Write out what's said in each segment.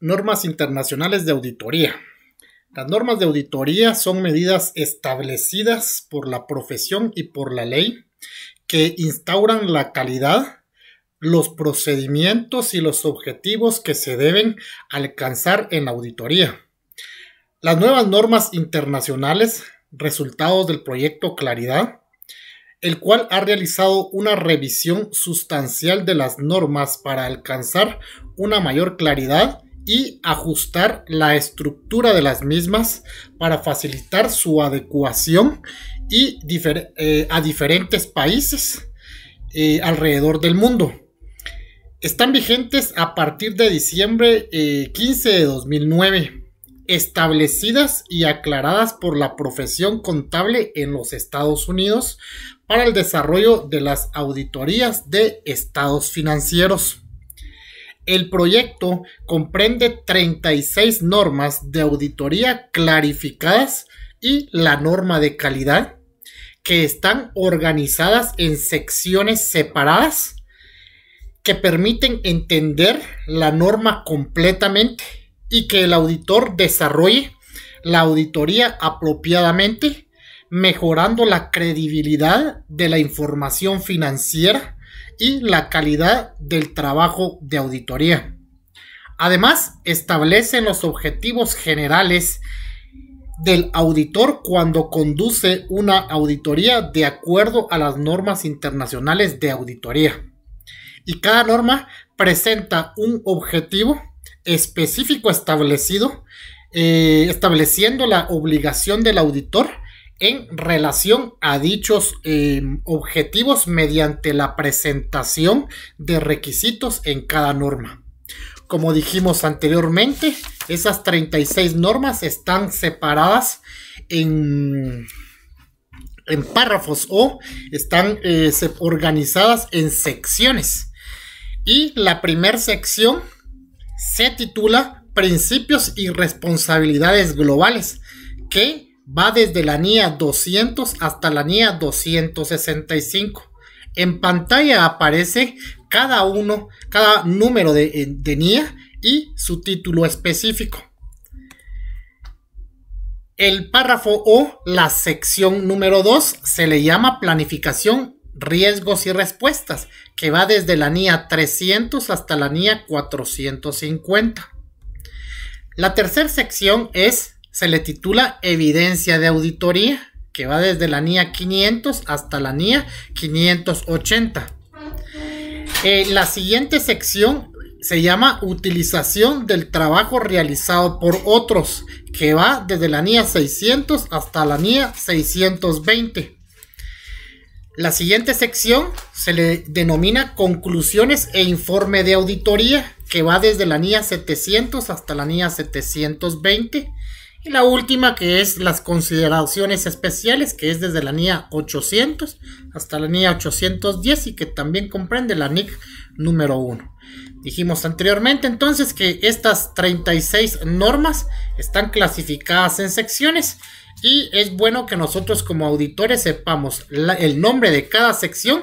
Normas internacionales de auditoría. Las normas de auditoría son medidas establecidas por la profesión y por la ley que instauran la calidad, los procedimientos y los objetivos que se deben alcanzar en la auditoría. Las nuevas normas internacionales, resultados del proyecto Claridad, el cual ha realizado una revisión sustancial de las normas para alcanzar una mayor claridad y ajustar la estructura de las mismas para facilitar su adecuación y eh, a diferentes países eh, alrededor del mundo. Están vigentes a partir de diciembre 15 eh, de 2009, establecidas y aclaradas por la profesión contable en los Estados Unidos para el desarrollo de las auditorías de estados financieros. El proyecto comprende 36 normas de auditoría clarificadas y la norma de calidad que están organizadas en secciones separadas que permiten entender la norma completamente y que el auditor desarrolle la auditoría apropiadamente, mejorando la credibilidad de la información financiera y la calidad del trabajo de auditoría. Además, establecen los objetivos generales del auditor cuando conduce una auditoría de acuerdo a las normas internacionales de auditoría. Y cada norma presenta un objetivo específico establecido, eh, estableciendo la obligación del auditor en relación a dichos eh, objetivos mediante la presentación de requisitos en cada norma. Como dijimos anteriormente, esas 36 normas están separadas en, párrafos o están eh, organizadas en secciones. Y la primera sección se titula Principios y responsabilidades globales, que va desde la NIA 200 hasta la NIA 265. En pantalla aparece cada uno, cada número de, eh, de NIA y su título específico. El párrafo o la sección número 2 se le llama planificación, riesgos y respuestas, que va desde la NIA 300 hasta la NIA 450. La tercera sección es se le titula Evidencia de Auditoría, que va desde la NIA 500 hasta la NIA 580. Eh, la siguiente sección se llama Utilización del trabajo realizado por otros, que va desde la NIA 600 hasta la NIA 620. La siguiente sección se le denomina Conclusiones e Informe de Auditoría, que va desde la NIA 700 hasta la NIA 720. Y la última que es las consideraciones especiales, que es desde la NIA 800 hasta la NIA 810 y que también comprende la NIC número 1. Dijimos anteriormente entonces que estas 36 normas están clasificadas en secciones y es bueno que nosotros como auditores sepamos el nombre de cada sección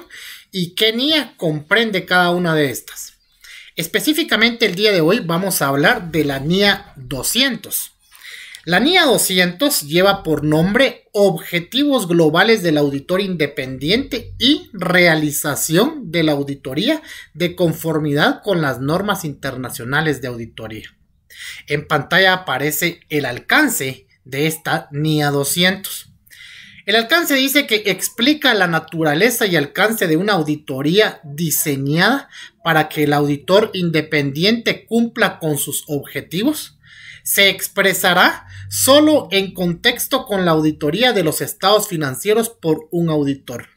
y qué NIA comprende cada una de estas. Específicamente el día de hoy vamos a hablar de la NIA 200. La NIA 200 lleva por nombre Objetivos Globales del Auditor Independiente y Realización de la Auditoría de conformidad con las normas internacionales de auditoría. En pantalla aparece el alcance de esta NIA 200. El alcance dice que explica la naturaleza y alcance de una auditoría diseñada para que el auditor independiente cumpla con sus objetivos se expresará solo en contexto con la auditoría de los estados financieros por un auditor.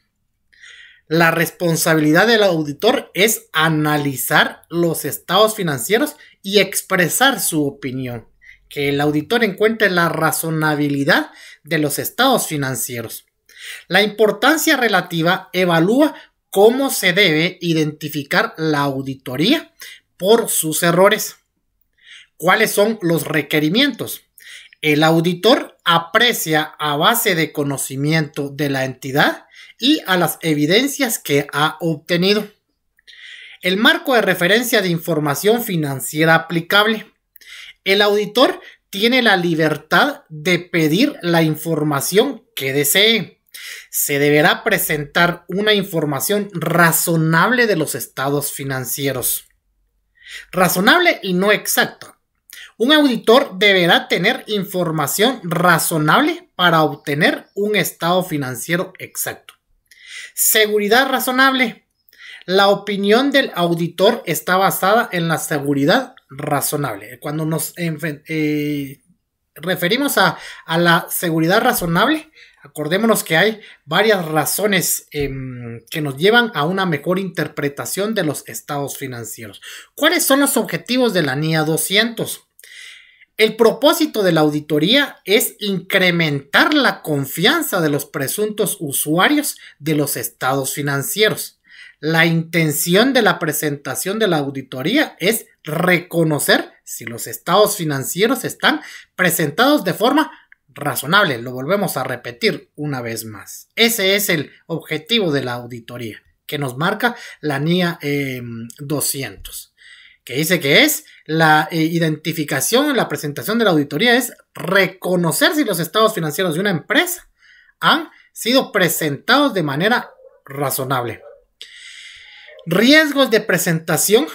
La responsabilidad del auditor es analizar los estados financieros y expresar su opinión, que el auditor encuentre la razonabilidad de los estados financieros. La importancia relativa evalúa cómo se debe identificar la auditoría por sus errores cuáles son los requerimientos. El auditor aprecia a base de conocimiento de la entidad y a las evidencias que ha obtenido. El marco de referencia de información financiera aplicable. El auditor tiene la libertad de pedir la información que desee. Se deberá presentar una información razonable de los estados financieros. Razonable y no exacta un auditor deberá tener información razonable para obtener un estado financiero exacto. Seguridad razonable. La opinión del auditor está basada en la seguridad razonable. Cuando nos eh, referimos a, la seguridad razonable, acordémonos que hay varias razones em, que nos llevan a una mejor interpretación de los estados financieros. ¿Cuáles son los objetivos de la NIA 200? El propósito de la auditoría es incrementar la confianza de los presuntos usuarios de los estados financieros. La intención de la presentación de la auditoría es reconocer si los estados financieros están presentados de forma razonable. Lo volvemos a repetir una vez más. Ese es el objetivo de la auditoría que nos marca la NIA 200. Eh, que dice que es la eh, identificación en la presentación de la auditoría es reconocer si los estados financieros de una empresa han sido presentados de manera razonable. Riesgos de presentación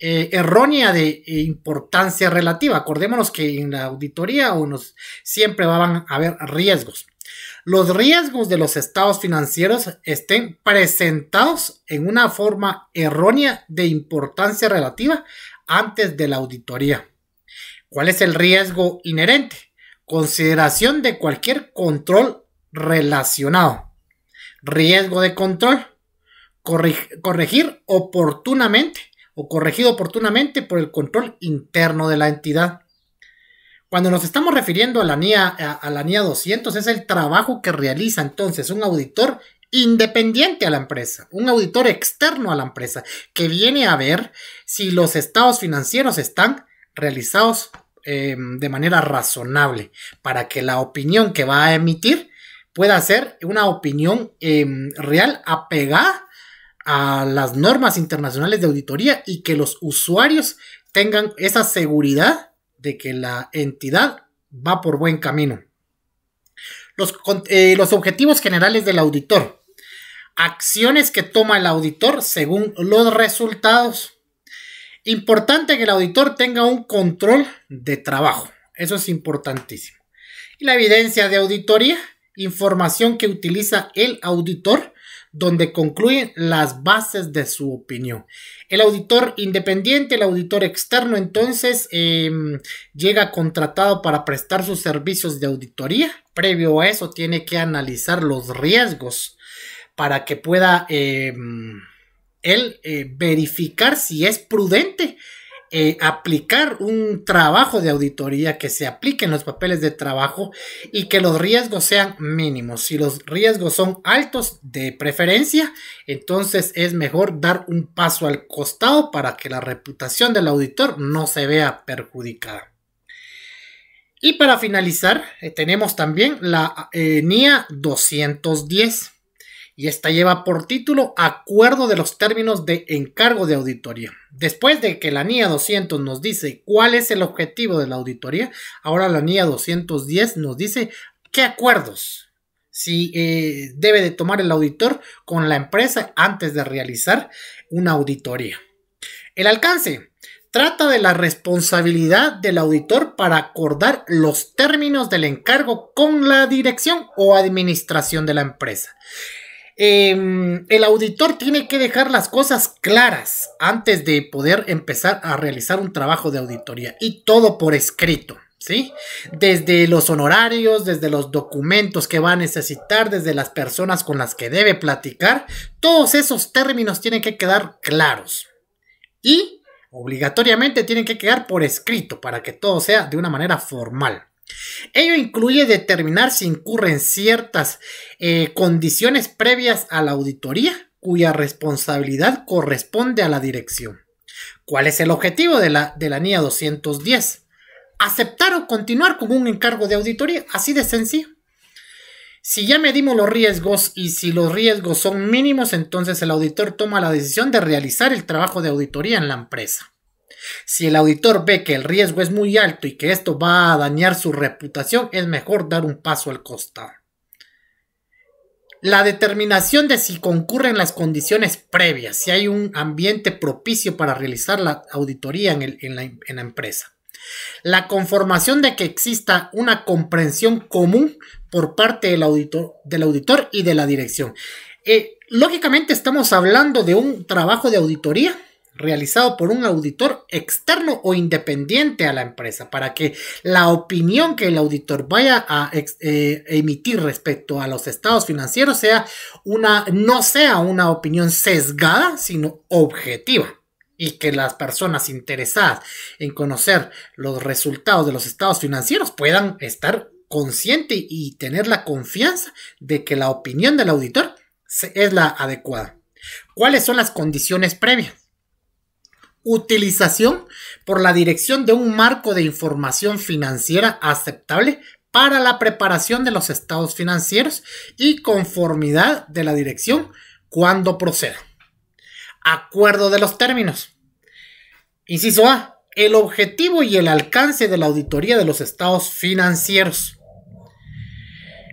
eh, errónea de eh, importancia relativa. Acordémonos que en la auditoría siempre van a haber riesgos. Los riesgos de los estados financieros estén presentados en una forma errónea de importancia relativa antes de la auditoría. ¿Cuál es el riesgo inherente? Consideración de cualquier control relacionado. Riesgo de control. Corregir oportunamente o corregido oportunamente por el control interno de la entidad. Cuando nos estamos refiriendo a la, NIA, a, la 200 es el trabajo que realiza entonces un auditor independiente a la empresa, un auditor externo a la empresa, que viene a ver si los estados financieros están realizados em, de manera razonable, para que la opinión que va a emitir pueda ser una opinión em, real apegada a las normas internacionales de auditoría y que los usuarios tengan esa seguridad de que la entidad va por buen camino. Eh, los, objetivos generales del auditor. Acciones que toma el auditor según los resultados. Importante que el auditor tenga un control de trabajo. Eso es importantísimo. Y la evidencia de auditoría, información que utiliza el auditor donde concluyen las bases de su opinión. El auditor independiente, el auditor externo, entonces em, llega contratado para prestar sus servicios de auditoría. Previo a eso, tiene que analizar los riesgos para que pueda em, él eh, verificar si es prudente eh, aplicar un trabajo de auditoría, que se aplique en los papeles de trabajo y que los riesgos sean mínimos. Si los riesgos son altos de preferencia, entonces es mejor dar un paso al costado para que la reputación del auditor no se vea perjudicada. Y para finalizar, eh, tenemos también la eh, NIA 210 y esta lleva por título Acuerdo de los términos de encargo de auditoría. Después de que la NIA 200 nos dice cuál es el objetivo de la auditoría, ahora la NIA 210 nos dice qué acuerdos si eh, debe de tomar el auditor con la empresa antes de realizar una auditoría. El alcance trata de la responsabilidad del auditor para acordar los términos del encargo con la dirección o administración de la empresa. Em, el auditor tiene que dejar las cosas claras antes de poder empezar a realizar un trabajo de auditoría y todo por escrito. ¿Sí? Desde los honorarios, desde los documentos que va a necesitar, desde las personas con las que debe platicar, todos esos términos tienen que quedar claros. Y obligatoriamente tienen que quedar por escrito para que todo sea de una manera formal. Ello incluye determinar si incurren ciertas eh, condiciones previas a la auditoría cuya responsabilidad corresponde a la dirección. ¿Cuál es el objetivo de la, de la NIA 210? Aceptar o continuar con un encargo de auditoría, así de sencillo. Si ya medimos los riesgos y si los riesgos son mínimos, entonces el auditor toma la decisión de realizar el trabajo de auditoría en la empresa. Si el auditor ve que el riesgo es muy alto y que esto va a dañar su reputación, es mejor dar un paso al costado. La determinación de si concurren las condiciones previas, si hay un ambiente propicio para realizar la auditoría en, la, empresa. La conformación de que exista una comprensión común por parte del auditor, del auditor y de la dirección. Eh, lógicamente estamos hablando de un trabajo de auditoría realizado por un auditor externo o independiente a la empresa para que la opinión que el auditor vaya a eh, emitir respecto a los estados financieros sea una no sea una opinión sesgada sino objetiva y que las personas interesadas en conocer los resultados de los estados financieros puedan estar conscientes y tener la confianza de que la opinión del auditor es la adecuada. ¿Cuáles son las condiciones previas? utilización por la dirección de un marco de información financiera aceptable para la preparación de los estados financieros y conformidad de la dirección cuando proceda. Acuerdo de los términos. Inciso A. El objetivo y el alcance de la auditoría de los estados financieros.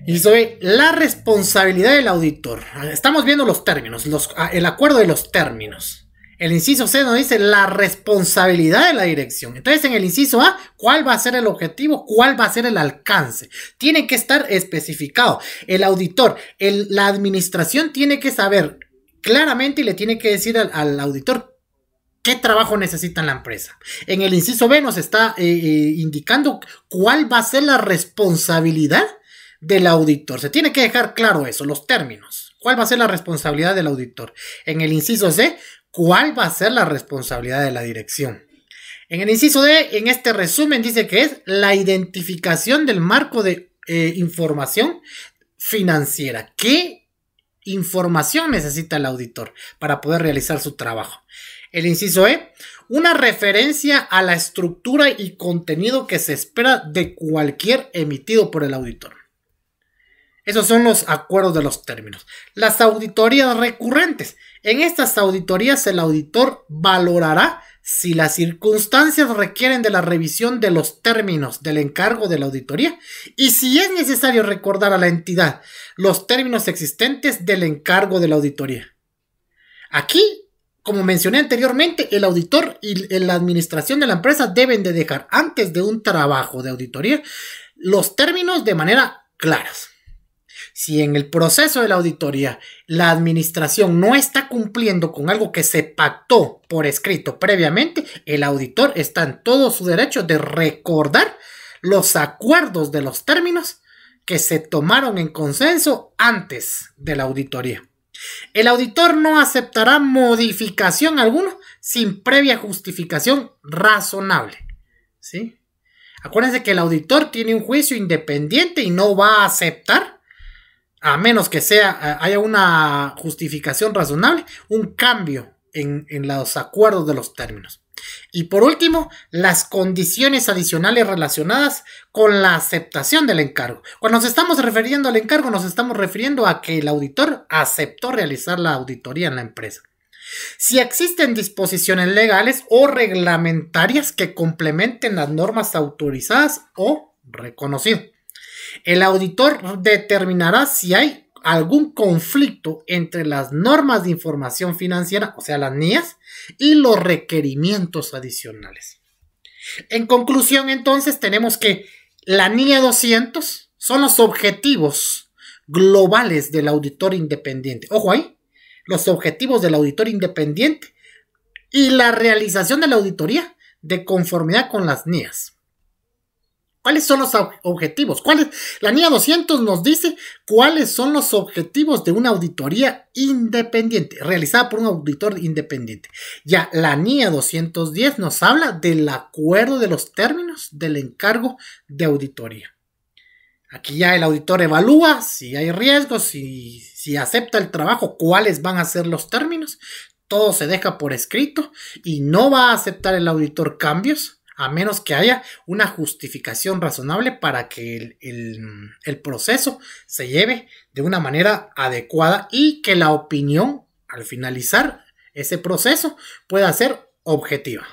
Inciso B. La responsabilidad del auditor. Estamos viendo los términos, ah, el acuerdo de los términos. El inciso C nos dice la responsabilidad de la dirección. Entonces, en el inciso A, ¿cuál va a ser el objetivo? ¿Cuál va a ser el alcance? Tiene que estar especificado. El auditor, la administración tiene que saber claramente y le tiene que decir al, auditor qué trabajo necesita la empresa. En el inciso B nos está eh, eh, indicando cuál va a ser la responsabilidad del auditor. Se tiene que dejar claro eso, los términos. ¿Cuál va a ser la responsabilidad del auditor? En el inciso C, cuál va a ser la responsabilidad de la dirección. En el inciso D, en este resumen, dice que es la identificación del marco de eh, información financiera. ¿Qué información necesita el auditor para poder realizar su trabajo? El inciso E, una referencia a la estructura y contenido que se espera de cualquier emitido por el auditor. Esos son los acuerdos de los términos. Las auditorías recurrentes. En estas auditorías el auditor valorará si las circunstancias requieren de la revisión de los términos del encargo de la auditoría y si es necesario recordar a la entidad los términos existentes del encargo de la auditoría. Aquí, como mencioné anteriormente, el auditor y la administración de la empresa deben de dejar antes de un trabajo de auditoría los términos de manera claras. Si en el proceso de la auditoría la administración no está cumpliendo con algo que se pactó por escrito previamente, el auditor está en todo su derecho de recordar los acuerdos de los términos que se tomaron en consenso antes de la auditoría. El auditor no aceptará modificación alguna sin previa justificación razonable. ¿Sí? Acuérdense que el auditor tiene un juicio independiente y no va a aceptar a menos que sea, eh, haya una justificación razonable, un cambio en, en los acuerdos de los términos. Y por último, las condiciones adicionales relacionadas con la aceptación del encargo. Cuando nos estamos refiriendo al encargo, nos estamos refiriendo a que el auditor aceptó realizar la auditoría en la empresa. Si existen disposiciones legales o reglamentarias que complementen las normas autorizadas o reconocidas. El auditor determinará si hay algún conflicto entre las normas de información financiera, o sea, las NIAS, y los requerimientos adicionales. En conclusión, entonces, tenemos que la NIA 200 son los objetivos globales del auditor independiente. Ojo ahí, los objetivos del auditor independiente y la realización de la auditoría de conformidad con las NIAS. ¿Cuáles son los objetivos? ¿Cuáles? La NIA 200 nos dice cuáles son los objetivos de una auditoría independiente, realizada por un auditor independiente. Ya, la NIA 210 nos habla del acuerdo de los términos del encargo de auditoría. Aquí ya el auditor evalúa si hay riesgos, si acepta el trabajo, cuáles van a ser los términos. Todo se deja por escrito y no va a aceptar el auditor cambios a menos que haya una justificación razonable para que el, proceso se lleve de una manera adecuada y que la opinión al finalizar ese proceso pueda ser objetiva.